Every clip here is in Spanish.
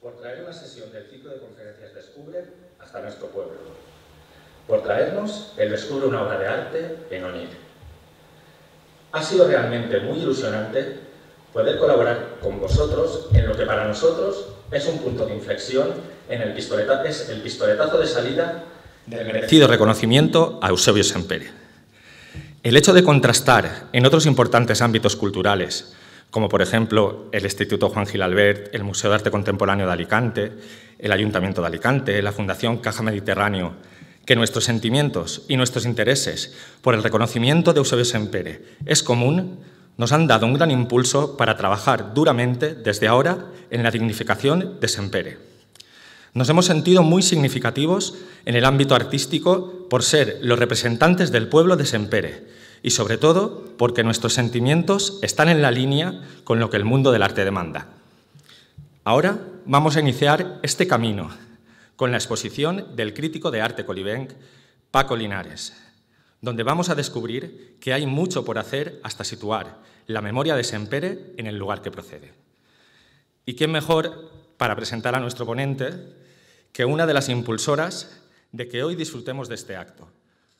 por traer una sesión del ciclo de conferencias Descubre hasta nuestro pueblo, por traernos el Descubre una obra de arte en ONIR. Ha sido realmente muy ilusionante poder colaborar con vosotros en lo que para nosotros es un punto de inflexión en el pistoletazo, es el pistoletazo de salida del merecido reconocimiento a Eusebio Sempere. El hecho de contrastar en otros importantes ámbitos culturales como por ejemplo el Instituto Juan Gil Albert, el Museo de Arte Contemporáneo de Alicante, el Ayuntamiento de Alicante, la Fundación Caja Mediterráneo, que nuestros sentimientos y nuestros intereses por el reconocimiento de Eusebio Sempere es común, nos han dado un gran impulso para trabajar duramente desde ahora en la dignificación de Sempere. Nos hemos sentido muy significativos en el ámbito artístico por ser los representantes del pueblo de Sempere, y sobre todo porque nuestros sentimientos están en la línea con lo que el mundo del arte demanda. Ahora vamos a iniciar este camino con la exposición del crítico de arte colibenc Paco Linares, donde vamos a descubrir que hay mucho por hacer hasta situar la memoria de Sempere en el lugar que procede. ¿Y quién mejor para presentar a nuestro ponente que una de las impulsoras de que hoy disfrutemos de este acto,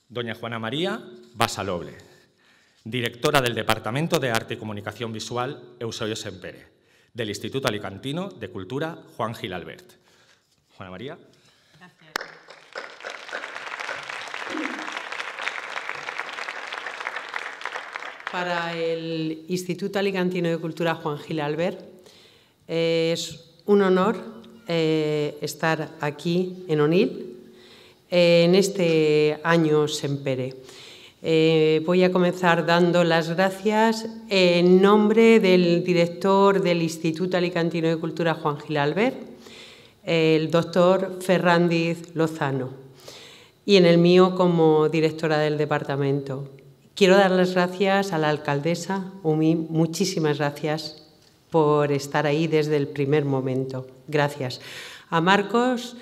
doña Juana María Basaloble? directora del Departamento de Arte y Comunicación Visual, Eusebio Sempere, del Instituto Alicantino de Cultura, Juan Gil Albert. Juana María. Gracias. Para el Instituto Alicantino de Cultura, Juan Gil Albert, eh, es un honor eh, estar aquí en ONIL eh, en este año Sempere. Eh, voy a comenzar dando las gracias en nombre del director del Instituto Alicantino de Cultura, Juan Gil Albert, el doctor Ferrandiz Lozano, y en el mío como directora del departamento. Quiero dar las gracias a la alcaldesa, Umi, muchísimas gracias por estar ahí desde el primer momento. Gracias. A Marcos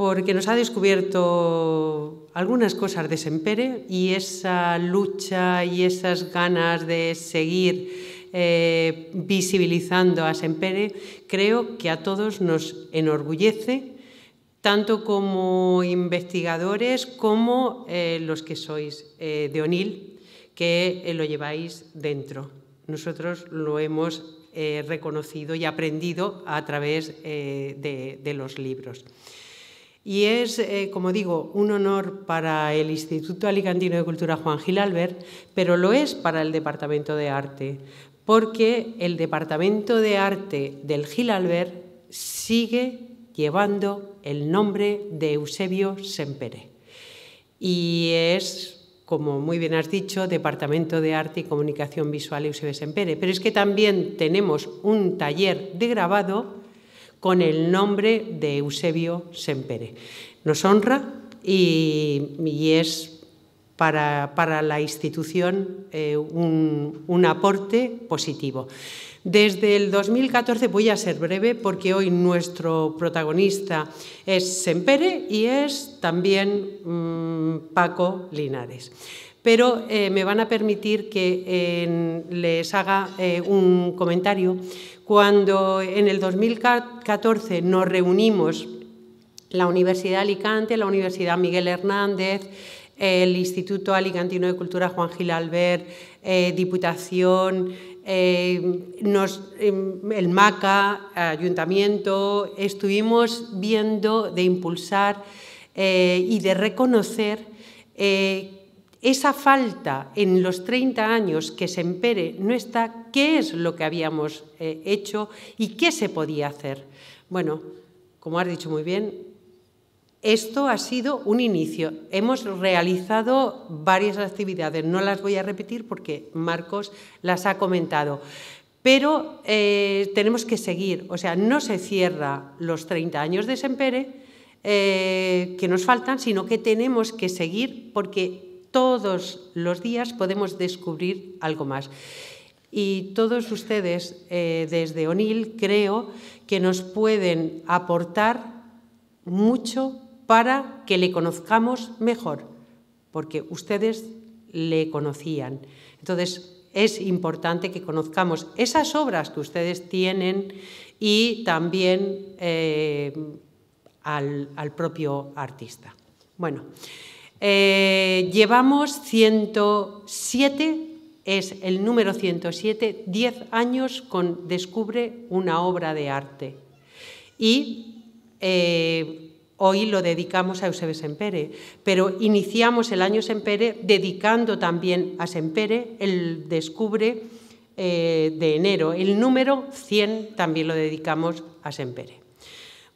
porque nos ha descubierto algunas cosas de Sempere y esa lucha y esas ganas de seguir eh, visibilizando a Sempere creo que a todos nos enorgullece, tanto como investigadores como eh, los que sois eh, de ONIL, que lo lleváis dentro. Nosotros lo hemos reconocido y aprendido a través de los libros. Y es, eh, como digo, un honor para el Instituto Alicantino de Cultura Juan Gil Albert, pero lo es para el Departamento de Arte, porque el Departamento de Arte del Gil Albert sigue llevando el nombre de Eusebio Sempere. Y es como muy bien has dicho, Departamento de Arte y Comunicación Visual Eusebio Sempere. Pero es que también tenemos un taller de grabado con el nombre de Eusebio Sempere. Nos honra y, es para, la institución eh, un, aporte positivo. Desde el 2014 voy a ser breve porque hoy nuestro protagonista es Sempere y es también mm, Paco Linares. Pero eh, me van a permitir que eh, les haga un comentario cuando en el 2014 nos reunimos la Universidad de Alicante, la Universidad Miguel Hernández, el Instituto Alicantino de Cultura Juan Gil Albert, eh, Diputación, eh, em, el MACA, Ayuntamiento, estuvimos viendo de impulsar eh, y de reconocer esa falta en los 30 años que se empere no está, qué es lo que habíamos eh, hecho y qué se podía hacer. Bueno, como has dicho muy bien, esto ha sido un inicio. Hemos realizado varias actividades, no las voy a repetir porque Marcos las ha comentado. Pero eh, tenemos que seguir, o sea, no se cierra los 30 años de Sempere eh, que nos faltan, sino que tenemos que seguir porque todos los días podemos descubrir algo más. Y todos ustedes eh, desde ONIL creo que nos pueden aportar mucho para que le conozcamos mejor, porque ustedes le conocían. Entonces, es importante que conozcamos esas obras que ustedes tienen y también eh, al, al propio artista. Bueno. Eh, llevamos 107, es el número 107, 10 años con Descubre una obra de arte. Y eh, hoy lo dedicamos a Eusebio Sempere, pero iniciamos el año Sempere dedicando también a Sempere el Descubre eh, de enero. El número 100 también lo dedicamos a Sempere.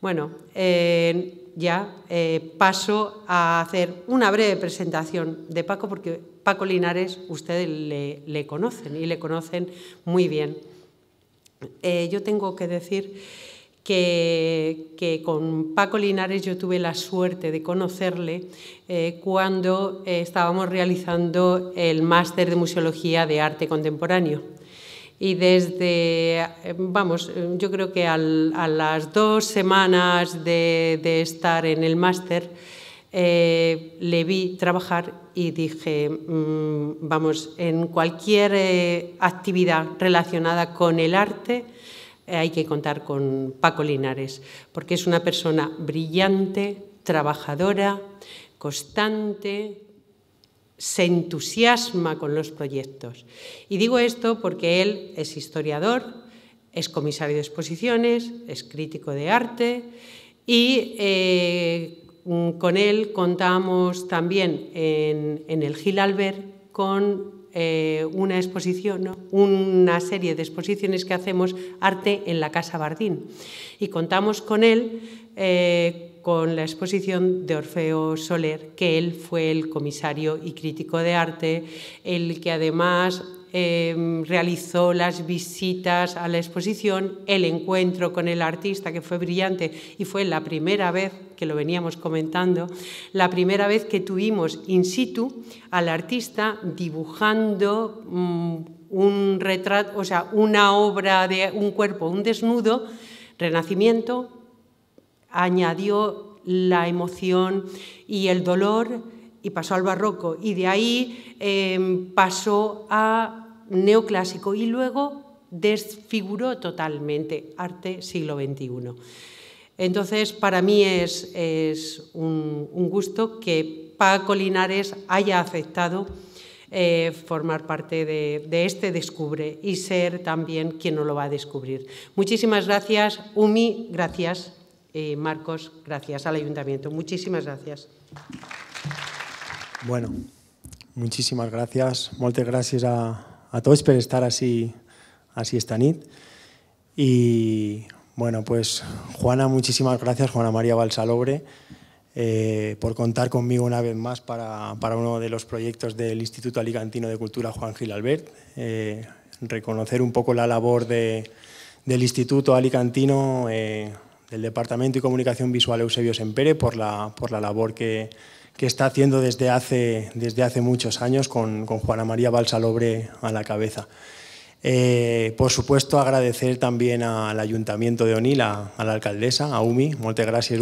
Bueno, eh, ya eh, paso a hacer una breve presentación de Paco, porque Paco Linares ustedes le, conocen y le conocen muy bien. Eh, yo tengo que decir que, con Paco Linares yo tuve la suerte de conocerle cuando estábamos realizando el máster de Museología de Arte Contemporáneo y desde, vamos, yo creo que a las dos semanas de, estar en el máster, eh, le vi trabajar y dije, mm, vamos, en cualquier eh, actividad relacionada con el arte eh, hay que contar con Paco Linares, porque es una persona brillante, trabajadora, constante, se entusiasma con los proyectos. Y digo esto porque él es historiador, es comisario de exposiciones, es crítico de arte y eh, con él contamos también en, el Gil Albert con eh, una exposición, una serie de exposiciones que hacemos arte en la Casa Bardín. Y contamos con él eh, con la exposición de Orfeo Soler, que él fue el comisario y crítico de arte, el que además em, realizó las visitas a la exposición, el encuentro con el artista, que fue brillante y fue la primera vez, que lo veníamos comentando, la primera vez que tuvimos in situ al artista dibujando mm, un retrato, o sea, una obra de un cuerpo, un desnudo, renacimiento, añadió la emoción y el dolor y pasó al barroco y de ahí em, pasó a neoclásico y luego desfiguró totalmente arte siglo XXI. Entonces, para mí es, un, gusto que Paco Linares haya aceptado eh, formar parte de, de, este Descubre y ser también quien nos lo va a descubrir. Muchísimas gracias, Umi, gracias. Eh, Marcos, gracias al Ayuntamiento. Muchísimas gracias. Bueno, muchísimas gracias. Muchas gracias a, todos por estar así, así esta nit. Y bueno, pues Juana, muchísimas gracias, Juana María Balsalobre, eh, por contar conmigo una vez más para, uno de los proyectos del Instituto Alicantino de Cultura Juan Gil Albert. Eh, reconocer un poco la labor del Instituto Alicantino del Departamento de Comunicación Visual Eusebio Sempere por la, por la labor que, que está haciendo desde hace, desde hace muchos años con, con Juana María Balsalobre a la cabeza. Eh, por supuesto, agradecer también al Ayuntamiento de Onil, a, la alcaldesa, a Umi, muchas gracias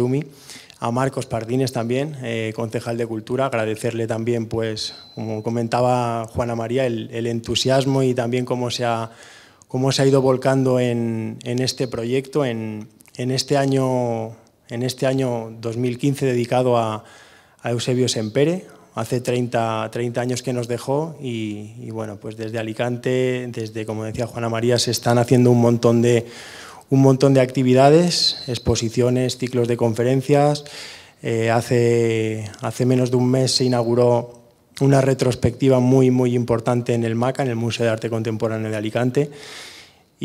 a Marcos Pardines también, eh, concejal de Cultura, agradecerle también, pues, como comentaba Juana María, el, el entusiasmo y también cómo se ha, cómo se ha ido volcando en, en este proyecto, en, en este año, en este año 2015 dedicado a, Eusebio Sempere, hace 30, años que nos dejó y, bueno, pues desde Alicante, desde, como decía Juana María, se están haciendo un montón de, actividades, exposiciones, ciclos de conferencias. Eh, hace, hace menos de un mes se inauguró una retrospectiva muy, muy importante en el MACA, en el Museo de Arte Contemporáneo de Alicante,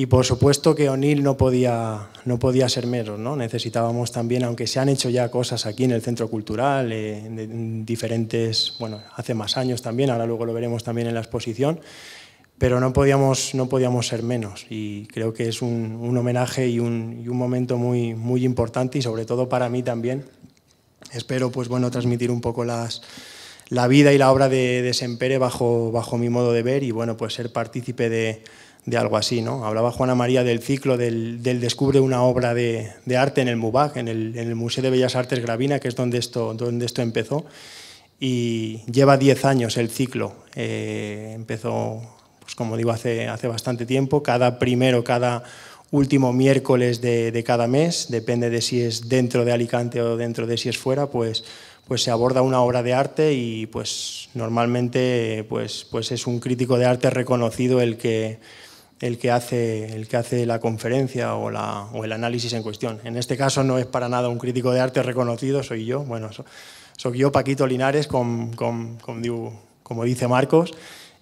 y por supuesto que O'Neill no podía, no podía ser menos, ¿no? necesitábamos también, aunque se han hecho ya cosas aquí en el Centro Cultural, eh, en diferentes, bueno, hace más años también, ahora luego lo veremos también en la exposición, pero no podíamos, no podíamos ser menos y creo que es un, un homenaje y un, un, momento muy, muy importante y sobre todo para mí también. Espero pues, bueno, transmitir un poco las, la vida y la obra de, de Sempere bajo, bajo mi modo de ver y bueno, pues ser partícipe de de algo así. ¿no? Hablaba Juana María del ciclo del, descubre una obra de, arte en el MUBAC, en el, Museo de Bellas Artes Gravina, que es donde esto, donde esto empezó, y lleva 10 años el ciclo. Eh, empezó, pues como digo, hace, hace bastante tiempo, cada primero, cada último miércoles de, de, cada mes, depende de si es dentro de Alicante o dentro de si es fuera, pues, pues se aborda una obra de arte y pues normalmente pues, pues es un crítico de arte reconocido el que, el que hace, el que hace la conferencia o, la, o, el análisis en cuestión. En este caso no es para nada un crítico de arte reconocido, soy yo. Bueno, soy yo, Paquito Linares, con, como dice Marcos,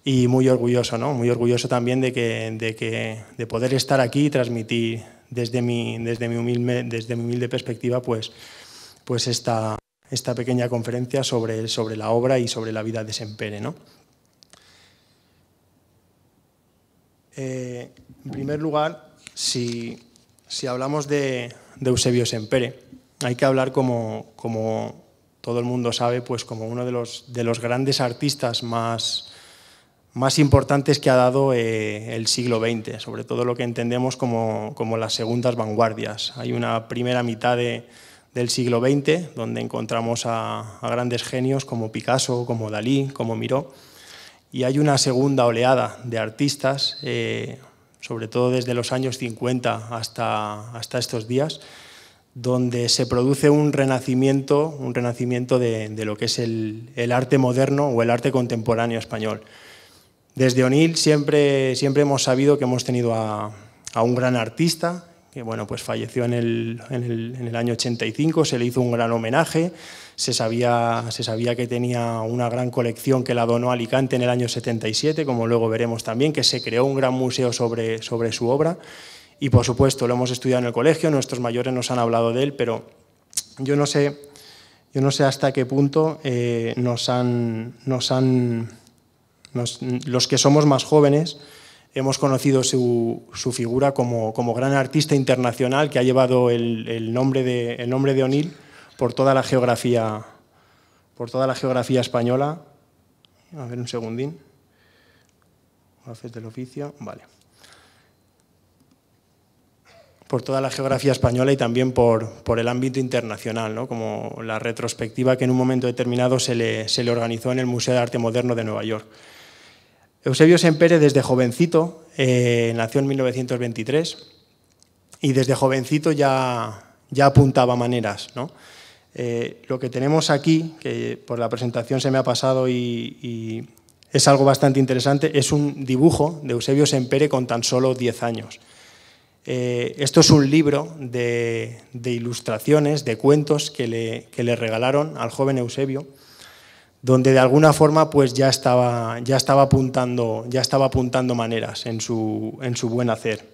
y muy orgulloso, ¿no? Muy orgulloso también de, que, de, que, de poder estar aquí y transmitir desde mi, desde mi, humilde, desde mi humilde perspectiva pues, pues esta, esta pequeña conferencia sobre, sobre la obra y sobre la vida de Sempere, ¿no? Eh, en primer lugar, si, si hablamos de, de, Eusebio Sempere, hay que hablar como, como, todo el mundo sabe, pues como uno de los, de los grandes artistas más, más importantes que ha dado eh, el siglo XX, sobre todo lo que entendemos como, como las segundas vanguardias. Hay una primera mitad del siglo XX donde encontramos a, grandes genios como Picasso, como Dalí, como Miró, y hay una segunda oleada de artistas, eh, sobre todo desde los años 50 hasta, hasta estos días, donde se produce un renacimiento, un renacimiento de, lo que es el, arte moderno o el arte contemporáneo español. Desde O'Neill siempre, siempre hemos sabido que hemos tenido a, a un gran artista que bueno, pues falleció en el, año 85, se le hizo un gran homenaje, se sabía, que tenía una gran colección que la donó Alicante en el año 77, como luego veremos también, que se creó un gran museo sobre, su obra y por supuesto lo hemos estudiado en el colegio, nuestros mayores nos han hablado de él, pero yo no sé, hasta qué punto eh, nos han, los que somos más jóvenes, hemos conocido su, figura como, gran artista internacional que ha llevado el, nombre de O'Neill por toda la geografía española. A ver un segundín. Haces del oficio, vale. Por toda la geografía española y también por, el ámbito internacional, como la retrospectiva que en un momento determinado se le organizó en el Museo de Arte Moderno de Nueva York. Eusebio Sempere desde jovencito, eh, nació en 1923, y desde jovencito ya, ya apuntaba maneras. Eh, lo que tenemos aquí, que por la presentación se me ha pasado y, es algo bastante interesante, es un dibujo de Eusebio Sempere con tan solo 10 años. Eh, esto es un libro de, de ilustraciones, de cuentos que le, que le, regalaron al joven Eusebio donde de alguna forma pues ya estaba, ya estaba, apuntando, ya estaba apuntando maneras en su, buen hacer.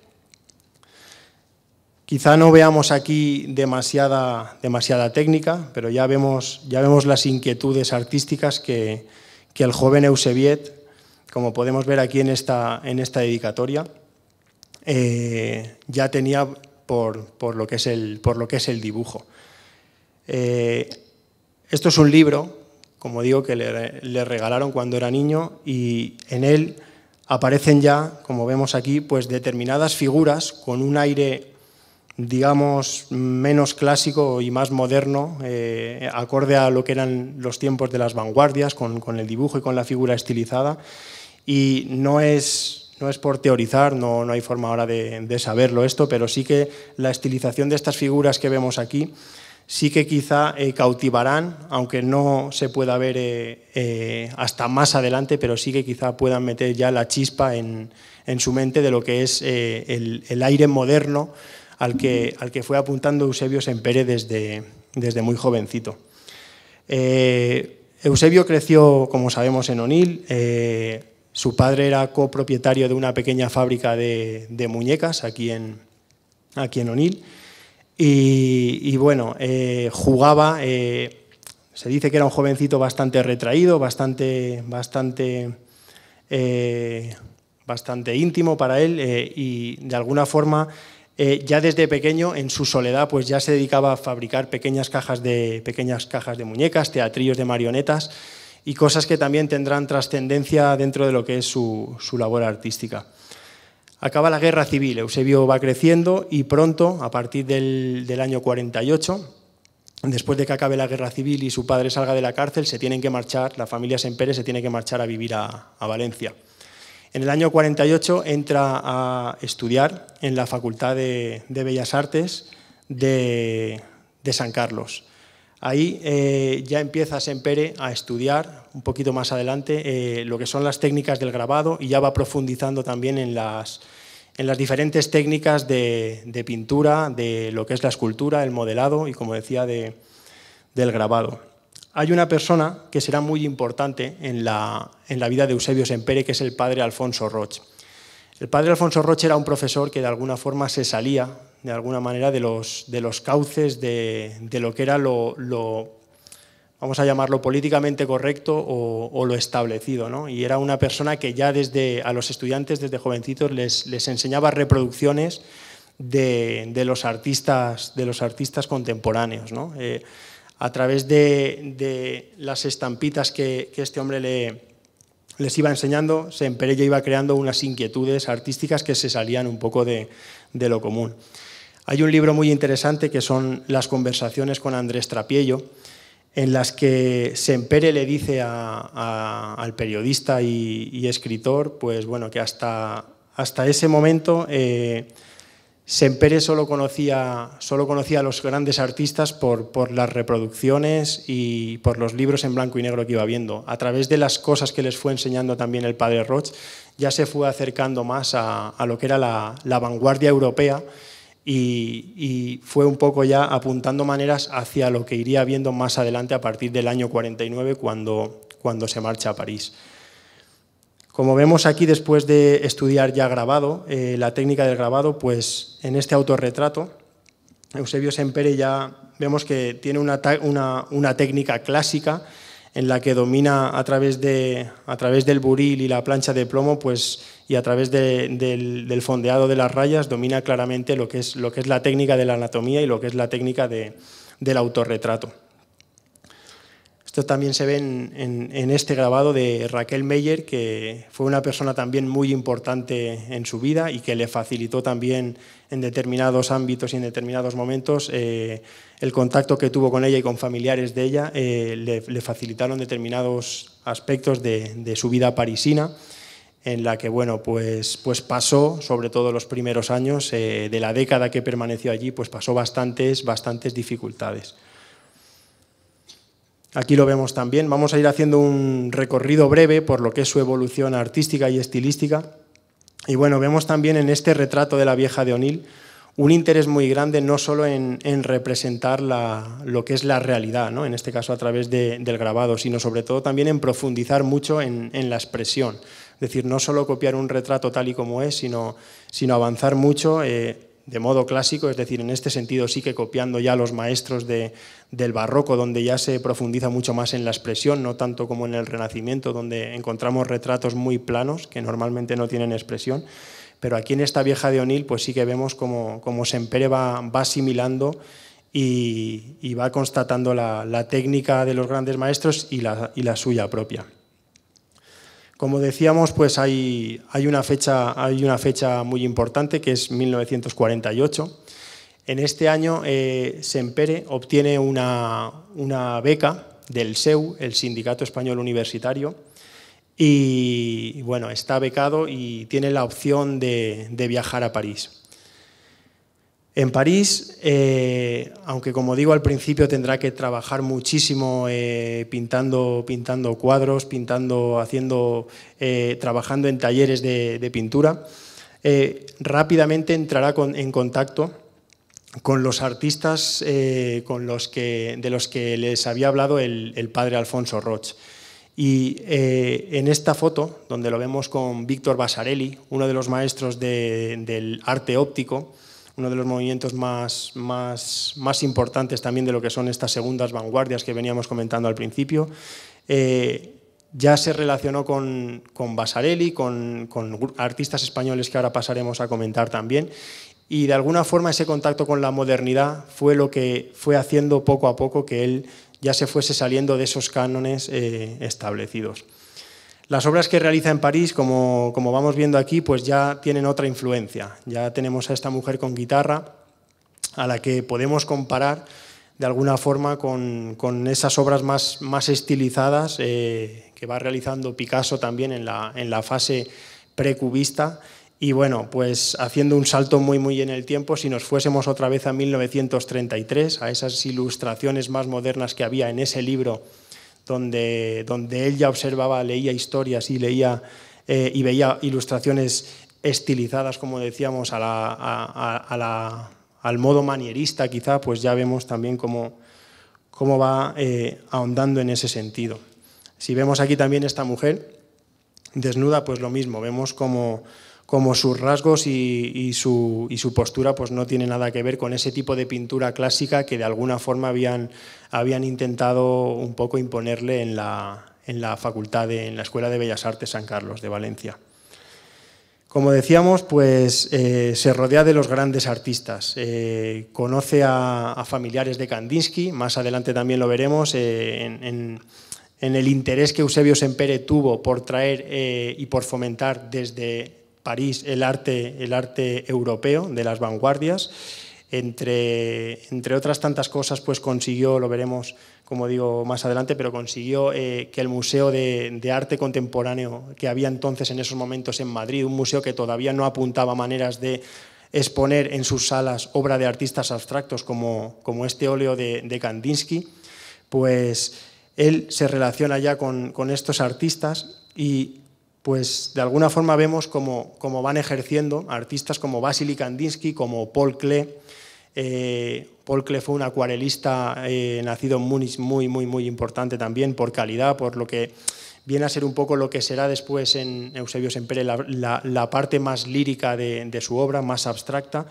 Quizá no veamos aquí demasiada, demasiada técnica, pero ya vemos, ya vemos las inquietudes artísticas que, el joven Eusebiet, como podemos ver aquí en esta, en esta dedicatoria, eh, ya tenía por, lo que es el, por, lo que es el, dibujo. Eh, esto es un libro como digo, que le, regalaron cuando era niño y en él aparecen ya, como vemos aquí, pues determinadas figuras con un aire, digamos, menos clásico y más moderno, eh, acorde a lo que eran los tiempos de las vanguardias, con, el dibujo y con la figura estilizada. Y no es, no es por teorizar, no, no hay forma ahora de saberlo esto, pero sí que la estilización de estas figuras que vemos aquí, sí que quizá eh, cautivarán, aunque no se pueda ver eh, eh, hasta más adelante, pero sí que quizá puedan meter ya la chispa en, su mente de lo que es el, aire moderno al que, fue apuntando Eusebio Sempere desde, desde muy jovencito. Eusebio creció, como sabemos, en Onil. su padre era copropietario de una pequeña fábrica de, muñecas aquí en, aquí en Onil y, bueno, eh, jugaba, eh, se dice que era un jovencito bastante retraído, bastante, bastante, eh, bastante íntimo para él y de alguna forma ya desde pequeño, en su soledad, pues ya se dedicaba a fabricar pequeñas cajas de, pequeñas cajas de muñecas, teatrillos de marionetas y cosas que también tendrán trascendencia dentro de lo que es su labor artística. Acaba la guerra civil, Eusebio va creciendo y pronto, a partir del, año 48, después de que acabe la guerra civil y su padre salga de la cárcel, se tienen que marchar, la familia Sempere se tiene que marchar a vivir a, Valencia. En el año 48 entra a estudiar en la Facultad de, Bellas Artes de San Carlos. Ahí eh, ya empieza Sempere a estudiar un poquito más adelante eh, lo que son las técnicas del grabado y ya va profundizando también en las, diferentes técnicas de, pintura, de lo que es la escultura, el modelado y, como decía, del grabado. Hay una persona que será muy importante en la, en la vida de Eusebio Sempere, que es el padre Alfonso Roch. El padre Alfonso Roche era un profesor que de alguna forma se salía, de alguna manera, de los, cauces de, lo que era lo, vamos a llamarlo, políticamente correcto o, lo establecido. ¿no? Y era una persona que ya desde a los estudiantes, desde jovencitos, les, enseñaba reproducciones de, los, artistas, de los artistas contemporáneos. Eh, a través de, las estampitas que este hombre le, les iba enseñando, Sempere ya iba creando unas inquietudes artísticas que se salían un poco de, lo común. Hay un libro muy interesante que son Las conversaciones con Andrés Trapiello, en las que Sempere le dice al periodista y, escritor, pues bueno, que hasta, hasta ese momento eh, Sempere solo conocía, a los grandes artistas por, las reproducciones y por los libros en blanco y negro que iba viendo. A través de las cosas que les fue enseñando también el padre Roch, ya se fue acercando más a, lo que era la, vanguardia europea y, fue un poco ya apuntando maneras hacia lo que iría viendo más adelante a partir del año 49 cuando se marcha a París. Como vemos aquí, después de estudiar ya grabado, eh, la técnica del grabado, pues en este autorretrato, Eusebio Sempere ya vemos que tiene una, técnica clásica en la que domina a través, a través del buril y la plancha de plomo pues, y a través del, fondeado de las rayas, domina claramente lo que, es, lo que es la técnica de la anatomía y lo que es la técnica del autorretrato. Esto también se ve en, este grabado de Raquel Meyer, que fue una persona también muy importante en su vida y que le facilitó también en determinados ámbitos y en determinados momentos eh, el contacto que tuvo con ella y con familiares de ella, eh, le, facilitaron determinados aspectos de, su vida parisina en la que bueno, pues, pues pasó, sobre todo los primeros años eh, de la década que permaneció allí, pues pasó bastantes, bastantes dificultades. Aquí lo vemos también. Vamos a ir haciendo un recorrido breve por lo que es su evolución artística y estilística. Y bueno, vemos también en este retrato de la vieja de O'Neill un interés muy grande no solo en, representar lo que es la realidad, ¿no? en este caso a través del grabado, sino sobre todo también en profundizar mucho en, la expresión. Es decir, no solo copiar un retrato tal y como es, sino, avanzar mucho. Eh, de modo clásico, es decir, en este sentido sí que copiando ya los maestros del barroco, donde ya se profundiza mucho más en la expresión, no tanto como en el Renacimiento, donde encontramos retratos muy planos que normalmente no tienen expresión. Pero aquí en esta vieja de O'Neill, pues sí que vemos como, Sempere va, asimilando y, va constatando la, técnica de los grandes maestros y la suya propia. Como decíamos, pues hay, una fecha, muy importante que es 1948. En este año, eh, Sempere obtiene una, beca del SEU, el Sindicato Español Universitario, y bueno, está becado y tiene la opción de viajar a París. En París, eh, aunque como digo al principio tendrá que trabajar muchísimo eh, pintando, pintando cuadros, pintando, haciendo, eh, trabajando en talleres de, pintura, rápidamente entrará en contacto con los artistas con de los que les había hablado el, padre Alfonso Roche. Y en esta foto, donde lo vemos con Víctor Basarelli, uno de los maestros del arte óptico, uno de los movimientos más, más, más importantes también de lo que son estas segundas vanguardias que veníamos comentando al principio. Eh, ya se relacionó con, con Basarelli, con, con artistas españoles que ahora pasaremos a comentar también, y de alguna forma ese contacto con la modernidad fue lo que fue haciendo poco a poco que él ya se fuese saliendo de esos cánones eh, establecidos. Las obras que realiza en París, como, vamos viendo aquí, pues ya tienen otra influencia. Ya tenemos a esta mujer con guitarra, a la que podemos comparar de alguna forma con, esas obras más, más estilizadas eh, que va realizando Picasso también en la, en la fase precubista. Y bueno, pues haciendo un salto muy, muy en el tiempo, si nos fuésemos otra vez a 1933, a esas ilustraciones más modernas que había en ese libro donde, donde él ya observaba, leía historias y, leía, eh, y veía ilustraciones estilizadas, como decíamos, al modo manierista quizá, pues ya vemos también cómo, va eh, ahondando en ese sentido. Si vemos aquí también esta mujer desnuda, pues lo mismo, vemos cómo como sus rasgos y, su, postura pues no tiene nada que ver con ese tipo de pintura clásica que de alguna forma habían, intentado un poco imponerle en la, facultad, en la Escuela de Bellas Artes San Carlos de Valencia. Como decíamos, pues eh, se rodea de los grandes artistas. Eh, conoce a, familiares de Kandinsky, más adelante también lo veremos, eh, en, el interés que Eusebio Sempere tuvo por traer y por fomentar desde París el arte, el arte europeo de las vanguardias. Entre, entre, otras tantas cosas, pues consiguió, lo veremos como digo más adelante, pero consiguió eh, que el Museo de, Arte Contemporáneo que había entonces en esos momentos en Madrid, un museo que todavía no apuntaba maneras de exponer en sus salas obra de artistas abstractos como, como este óleo de, Kandinsky, pues él se relaciona ya con estos artistas y pues de alguna forma vemos cómo, van ejerciendo artistas como Vasily Kandinsky, como Paul Klee. Eh, Paul Klee fue un acuarelista eh, nacido en Múnich muy, muy, muy importante también por calidad, por lo que viene a ser un poco lo que será después en Eusebio Sempere la, parte más lírica de, su obra, más abstracta.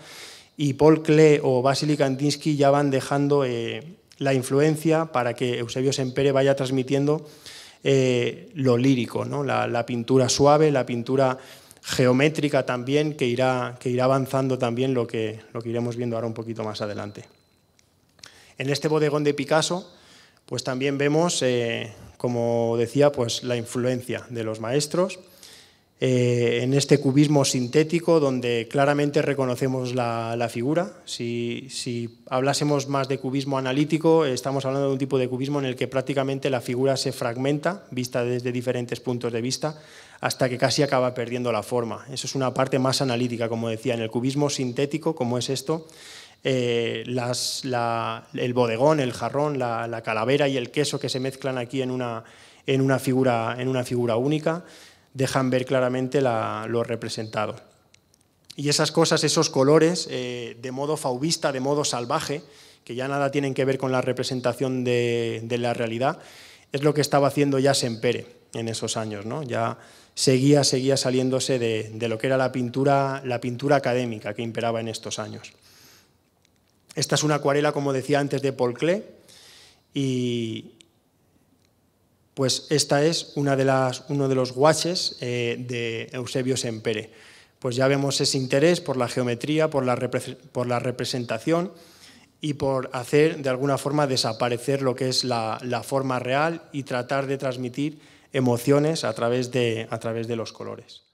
Y Paul Klee o Vasily Kandinsky ya van dejando eh, la influencia para que Eusebio Sempere vaya transmitiendo eh, lo lírico, la, pintura suave, la pintura geométrica también, que irá, avanzando también lo que, lo que iremos viendo ahora un poquito más adelante. En este bodegón de Picasso, pues también vemos, eh, como decía, pues la influencia de los maestros, eh, en este cubismo sintético donde claramente reconocemos la, figura. Si, hablásemos más de cubismo analítico, estamos hablando de un tipo de cubismo en el que prácticamente la figura se fragmenta, vista desde diferentes puntos de vista, hasta que casi acaba perdiendo la forma. Eso es una parte más analítica, como decía, en el cubismo sintético, como es esto. Eh, el bodegón, el jarrón, la, calavera y el queso que se mezclan aquí en una figura única dejan ver claramente lo representado. Y esas cosas, esos colores, eh, de modo fauvista, de modo salvaje, que ya nada tienen que ver con la representación de, la realidad, es lo que estaba haciendo ya Sempere en esos años. ¿no? Ya seguía, seguía saliéndose de, lo que era la pintura, la pintura académica que imperaba en estos años. Esta es una acuarela, como decía antes, de Paul Klee, y, pues esta es una de las, uno de los guaches eh, de Eusebio Sempere. Pues ya vemos ese interés por la geometría, por la, representación y por hacer de alguna forma desaparecer lo que es la, forma real y tratar de transmitir emociones a través de los colores.